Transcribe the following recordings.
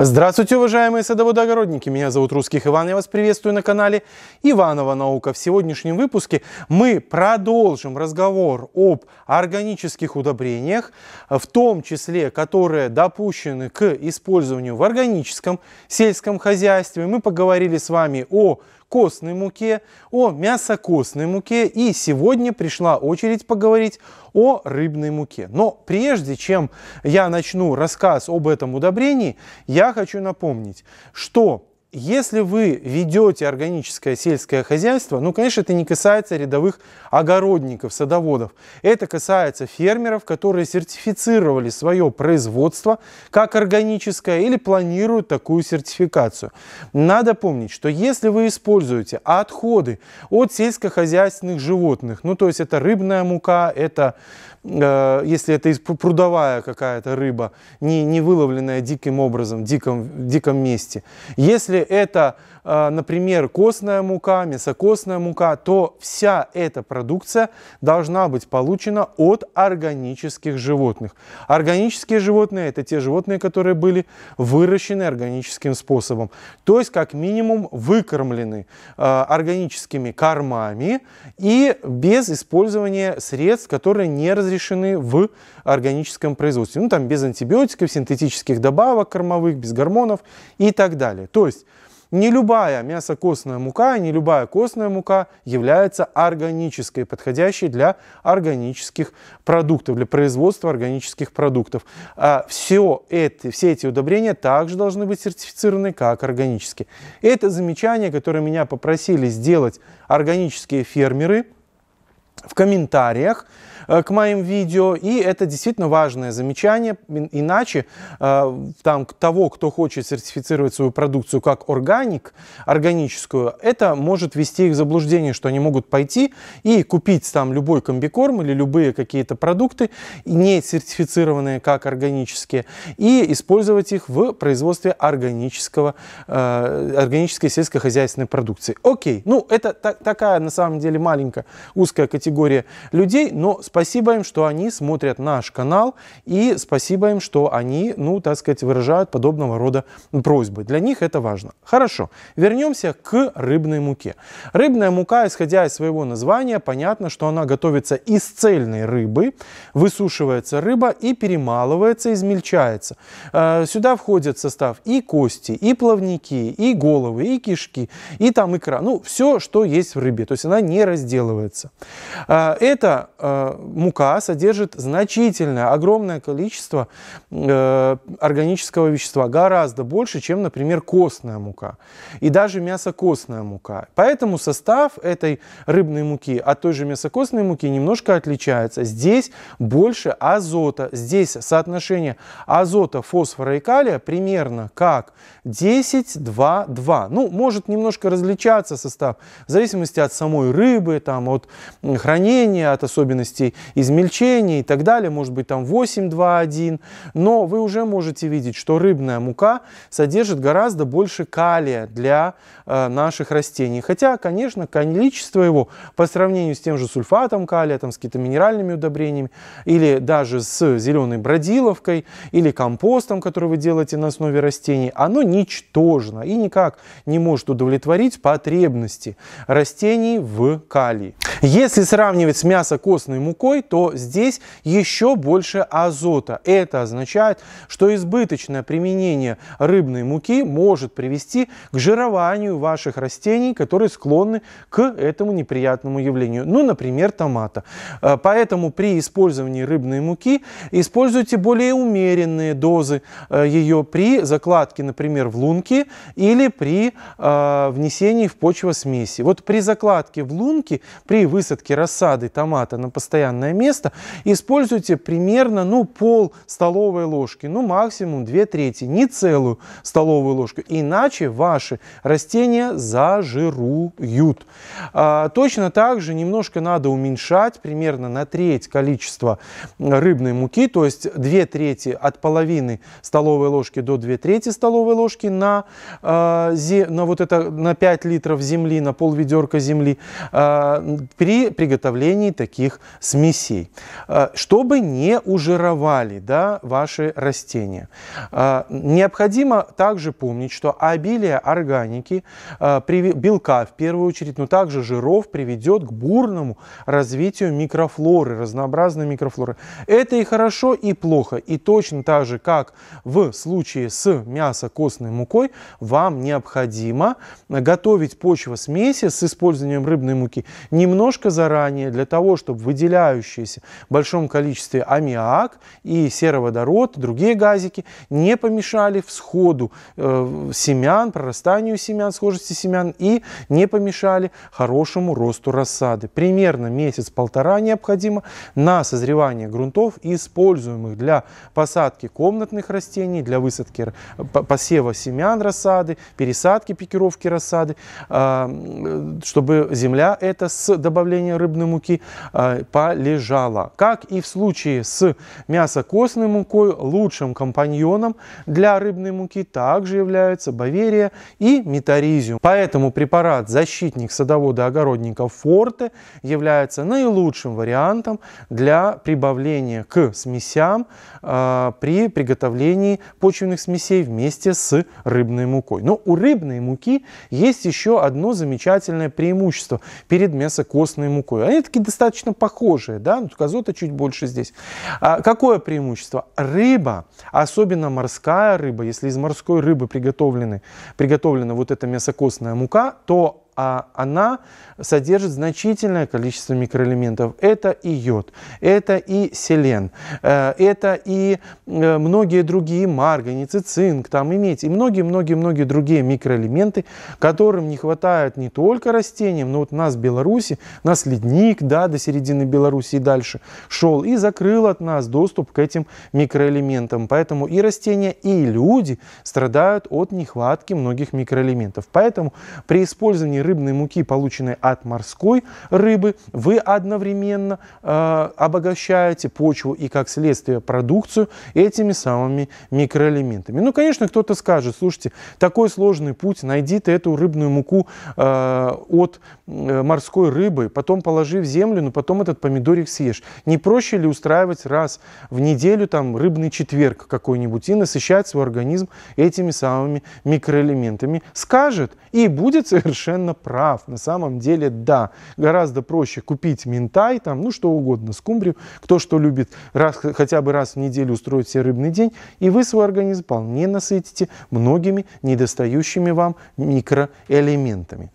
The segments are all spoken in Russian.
Здравствуйте, уважаемые садоводы-огородники! Меня зовут Русских Иван, я вас приветствую на канале Иванова Наука. В сегодняшнем выпуске мы продолжим разговор об органических удобрениях, в том числе, которые допущены к использованию в органическом сельском хозяйстве. Мы поговорили с вами о костной муке, о мясокостной муке. И сегодня пришла очередь поговорить о рыбной муке. Но прежде чем я начну рассказ об этом удобрении, я хочу напомнить, что если вы ведете органическое сельское хозяйство, ну, конечно, это не касается рядовых огородников, садоводов. Это касается фермеров, которые сертифицировали свое производство как органическое или планируют такую сертификацию. Надо помнить, что если вы используете отходы от сельскохозяйственных животных, ну, то есть это рыбная мука, это э, если это прудовая какая-то рыба, не, не выловленная диким образом, диком, диком месте. Если если это, а, например, костная мука, мясокостная мука, то вся эта продукция должна быть получена от органических животных. Органические животные – это те животные, которые были выращены органическим способом. То есть, как минимум, выкормлены а, органическими кормами и без использования средств, которые не разрешены в органическом производстве. Ну, там без антибиотиков, синтетических добавок кормовых, без гормонов и так далее. То есть не любая мясокостная мука, не любая костная мука является органической, подходящей для органических продуктов, для производства органических продуктов. А все, это, все эти удобрения также должны быть сертифицированы как органические. Это замечание, которое меня попросили сделать органические фермеры в комментариях. Э, к моим видео. И это действительно важное замечание. Иначе э, там, того, кто хочет сертифицировать свою продукцию как органик, органическую, это может вести их в заблуждение, что они могут пойти и купить там любой комбикорм или любые какие-то продукты, не сертифицированные как органические, и использовать их в производстве органического, э, органической сельскохозяйственной продукции. Окей, ну это та такая на самом деле маленькая узкая категория людей, но спасибо Спасибо им, что они смотрят наш канал, и спасибо им, что они, ну, так сказать, выражают подобного рода просьбы. Для них это важно. Хорошо, вернемся к рыбной муке. Рыбная мука, исходя из своего названия, понятно, что она готовится из цельной рыбы, высушивается рыба и перемалывается, измельчается. Э, сюда входит состав и кости, и плавники, и головы, и кишки, и там икра. Ну, все, что есть в рыбе. То есть она не разделывается. Э, это э, мука содержит значительное, огромное количество э, органического вещества, гораздо больше, чем, например, костная мука и даже мясокостная мука. Поэтому состав этой рыбной муки от той же мясокостной муки немножко отличается. Здесь больше азота, здесь соотношение азота, фосфора и калия примерно как 10-2-2. Ну, может немножко различаться состав в зависимости от самой рыбы, там, от хранения, от особенностей измельчения и так далее, может быть там 8, 2, 1, но вы уже можете видеть, что рыбная мука содержит гораздо больше калия для э, наших растений. Хотя, конечно, количество его по сравнению с тем же сульфатом калия, там, с какими-то минеральными удобрениями или даже с зеленой бродиловкой или компостом, который вы делаете на основе растений, оно ничтожно и никак не может удовлетворить потребности растений в калии. Если сравнивать с мясокостной мукой, рукой, то здесь еще больше азота. Это означает, что избыточное применение рыбной муки может привести к жированию ваших растений, которые склонны к этому неприятному явлению. Ну, например, томата. Э, поэтому при использовании рыбной муки используйте более умеренные дозы э, ее при закладке, например, в лунки или при э, внесении в почву смеси. Вот при закладке в лунки, при высадке рассады томата на постоянной деревянное место, используйте примерно ну, пол столовой ложки, ну максимум две трети, не целую столовую ложку, иначе ваши растения зажируют. А, точно так же немножко надо уменьшать примерно на треть количество рыбной муки, то есть две трети от половины столовой ложки до две трети столовой ложки на, а, на, вот это, на 5 литров земли, на пол ведерка земли а, при приготовлении таких смесей смесей, а, чтобы не ужировали да, ваши растения. А, необходимо также помнить, что обилие органики, а, белка в первую очередь, но также жиров приведет к бурному развитию микрофлоры, разнообразной микрофлоры. Это и хорошо, и плохо. И точно так же, как в случае с мясо-костной мукой, вам необходимо готовить почву почвосмеси с использованием рыбной муки немножко заранее для того, чтобы выделять содержащиеся в большом количестве аммиак и сероводород, другие газики, не помешали всходу э, семян, прорастанию семян, схожести семян и не помешали хорошему росту рассады. Примерно месяц-полтора необходимо на созревание грунтов, используемых для посадки комнатных растений, для высадки посева семян рассады, пересадки, пикировки рассады, а, э, чтобы земля это с добавлением рыбной муки а, лежала. Как и в случае с мясокостной мукой, лучшим компаньоном для рыбной муки также являются баверия и метаризиум. Поэтому препарат «Защитник садовода-огородника Форте» является наилучшим вариантом для прибавления к смесям э, при приготовлении почвенных смесей вместе с рыбной мукой. Но у рыбной муки есть еще одно замечательное преимущество перед мясокостной мукой. Они такие достаточно похожи большее, да, ну, казота чуть больше здесь. А какое преимущество? Рыба, особенно морская рыба, если из морской рыбы приготовлены, приготовлена вот эта мясокостная мука, то а она содержит значительное количество микроэлементов. Это и йод, это и селен, э, это и э, многие другие марганец цинк, там и медь, и многие-многие-многие другие микроэлементы, которым не хватает не только растениям, но вот у нас в Беларуси, нас ледник да, до середины Беларуси и дальше шел и закрыл от нас доступ к этим микроэлементам. Поэтому и растения, и люди страдают от нехватки многих микроэлементов. Поэтому при использовании рыбной муки, полученной от морской рыбы, вы одновременно э, обогащаете почву и, как следствие, продукцию этими самыми микроэлементами. Ну, конечно, кто-то скажет, слушайте, такой сложный путь, найди ты эту рыбную муку э, от э, морской рыбы, потом положи в землю, но потом этот помидорик съешь. Не проще ли устраивать раз в неделю там рыбный четверг какой-нибудь и насыщать свой организм этими самыми микроэлементами? Скажет и будет совершенно прав. На самом деле, да, гораздо проще купить ментай, там, ну что угодно, скумбрию, кто что любит, раз, хотя бы раз в неделю устроить себе рыбный день, и вы свой организм вполне насытите многими недостающими вам микроэлементами.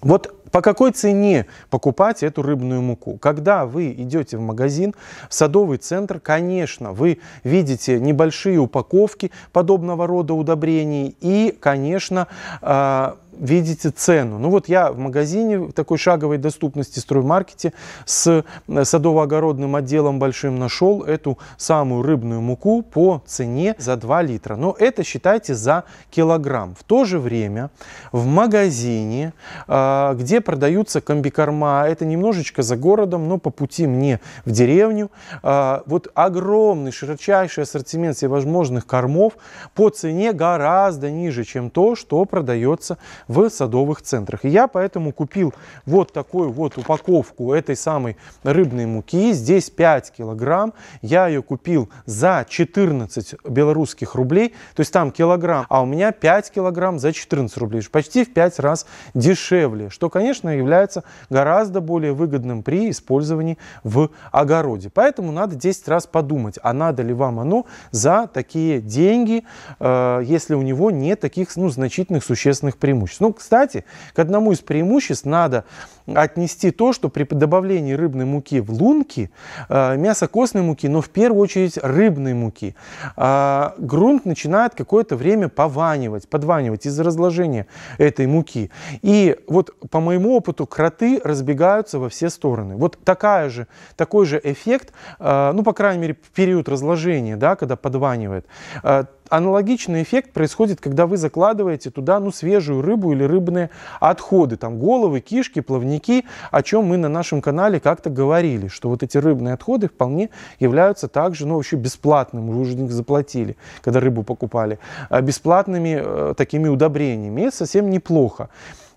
Вот по какой цене покупать эту рыбную муку? Когда вы идете в магазин, в садовый центр, конечно, вы видите небольшие упаковки подобного рода удобрений и, конечно, а, видите цену. Ну вот я в магазине в такой шаговой доступности строймаркете с э, садово-огородным отделом большим нашел эту самую рыбную муку по цене за 2 литра. Но это считайте за килограмм. В то же время в магазине, а, где продаются комбикорма, это немножечко за городом, но по пути мне в деревню, а, вот огромный, широчайший ассортимент всевозможных кормов по цене гораздо ниже, чем то, что продается в садовых центрах. я поэтому купил вот такую вот упаковку этой самой рыбной муки. Здесь 5 килограмм. Я ее купил за 14 белорусских рублей. То есть там килограмм, а у меня 5 килограмм за 14 рублей. Почти в 5 раз дешевле, что, конечно, является гораздо более выгодным при использовании в огороде. Поэтому надо 10 раз подумать, а надо ли вам оно за такие деньги, э, если у него нет таких ну, значительных существенных преимуществ преимуществ. Ну, кстати, к одному из преимуществ надо отнести то, что при добавлении рыбной муки в лунки, э, мясо костной муки, но в первую очередь рыбной муки, а, грунт начинает какое-то время пованивать, подванивать из-за разложения этой муки. И вот по моему опыту кроты разбегаются во все стороны. Вот такая же, такой же эффект, э, ну, по крайней мере, в период разложения, да, когда подванивает, э, аналогичный эффект происходит, когда вы закладываете туда ну, свежую рыбу или рыбные отходы, там головы, кишки, плавники, о чем мы на нашем канале как-то говорили, что вот эти рыбные отходы вполне являются также, ну, вообще бесплатным, вы уже них заплатили, когда рыбу покупали, а бесплатными э, такими удобрениями. И это совсем неплохо.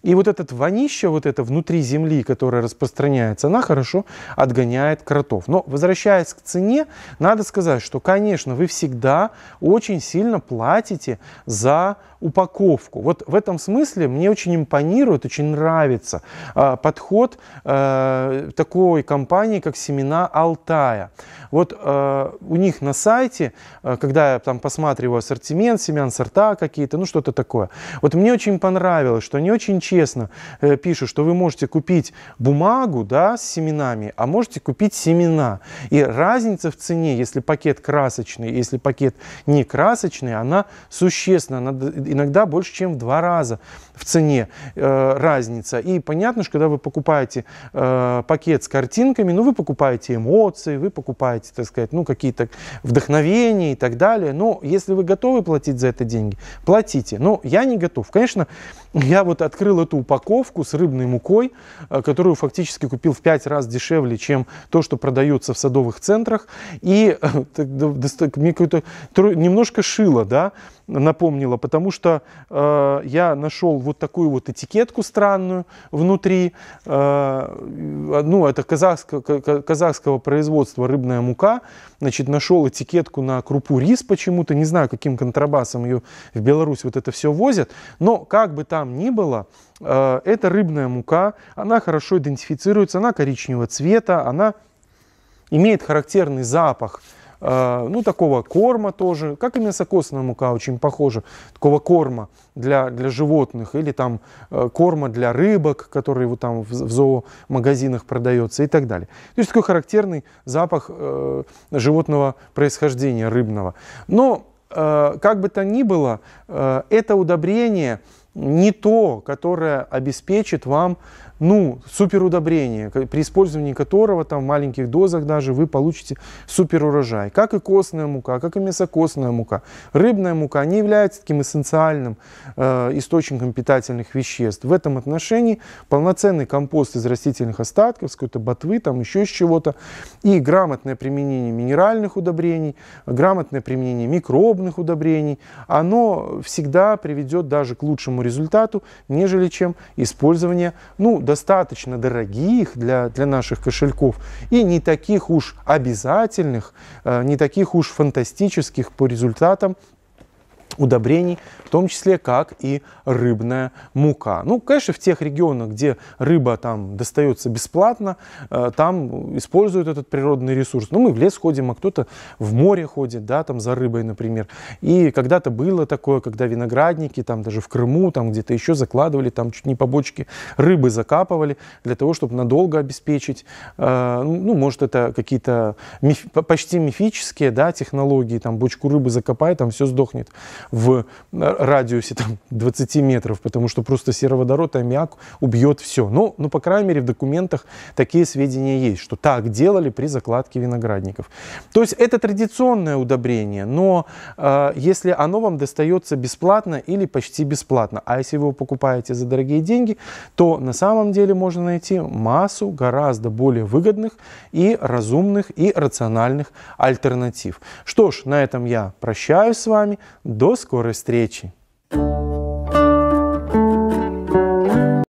И вот этот вонища, вот это внутри земли, которая распространяется, она хорошо отгоняет кротов. Но возвращаясь к цене, надо сказать, что, конечно, вы всегда очень сильно платите за упаковку. Вот в этом смысле мне очень импонирует, очень нравится э, подход э, такой компании, как «Семена Алтая». Вот э, у них на сайте, э, когда я там посматриваю ассортимент, семян сорта какие-то, ну что-то такое, вот мне очень понравилось, что они очень чистые честно э, что вы можете купить бумагу да, с семенами, а можете купить семена. И разница в цене, если пакет красочный, если пакет не красочный, она существенна, она иногда больше, чем в два раза в цене э, разница. И понятно, что когда вы покупаете э, пакет с картинками, ну, вы покупаете эмоции, вы покупаете, так сказать, ну, какие-то вдохновения и так далее. Но если вы готовы платить за это деньги, платите. Но я не готов. Конечно, я вот открыл эту упаковку с рыбной мукой, э, которую фактически купил в 5 раз дешевле, чем то, что продается в садовых центрах. И э, мне какое-то немножко шило, да, напомнила, потому что э, я нашел вот такую вот этикетку странную внутри. Э, ну, это казахско казахского производства рыбная мука. Значит, нашел этикетку на крупу рис почему-то. Не знаю, каким контрабасом ее в Беларусь вот это все возят. Но как бы там ни было, э, это рыбная мука. Она хорошо идентифицируется, она коричневого цвета, она имеет характерный запах – а, ну, такого корма тоже, как и мясокостная мука, очень похожа, такого корма для, для животных, или там э, корма для рыбок, который вот там в, в зоомагазинах продается и так далее. То есть такой характерный запах э, животного происхождения рыбного. Но, э, как бы то ни было, э, это удобрение не то, которое обеспечит вам ну, супер удобрение, при использовании которого там в маленьких дозах даже вы получите супер урожай. Как и костная мука, как и мясокостная мука, рыбная мука, они являются таким эссенциальным э, источником питательных веществ. В этом отношении полноценный компост из растительных остатков, с какой-то ботвы, там еще из чего-то, и грамотное применение минеральных удобрений, грамотное применение микробных удобрений, оно всегда приведет даже к лучшему результату, нежели чем использование, ну, достаточно дорогих для, для наших кошельков и не таких уж обязательных, э, не таких уж фантастических по результатам удобрений, в том числе как и рыбная мука. Ну, конечно, в тех регионах, где рыба там достается бесплатно, э, там используют этот природный ресурс. Ну, мы в лес ходим, а кто-то в море ходит, да, там за рыбой, например. И когда-то было такое, когда виноградники, там даже в Крыму, там где-то еще закладывали, там чуть не побочки рыбы закапывали для того, чтобы надолго обеспечить, э, ну, может, это какие-то миф, почти мифические, да, технологии, там бочку рыбы закопай, там все сдохнет в радиусе там, 20 метров, потому что просто сероводород и аммиак убьет все. Ну, ну, по крайней мере, в документах такие сведения есть, что так делали при закладке виноградников. То есть это традиционное удобрение, но э, если оно вам достается бесплатно или почти бесплатно, а если вы его покупаете за дорогие деньги, то на самом деле можно найти массу гораздо более выгодных и разумных и рациональных альтернатив. Что ж, на этом я прощаюсь с вами. До до скорой встречи! thank you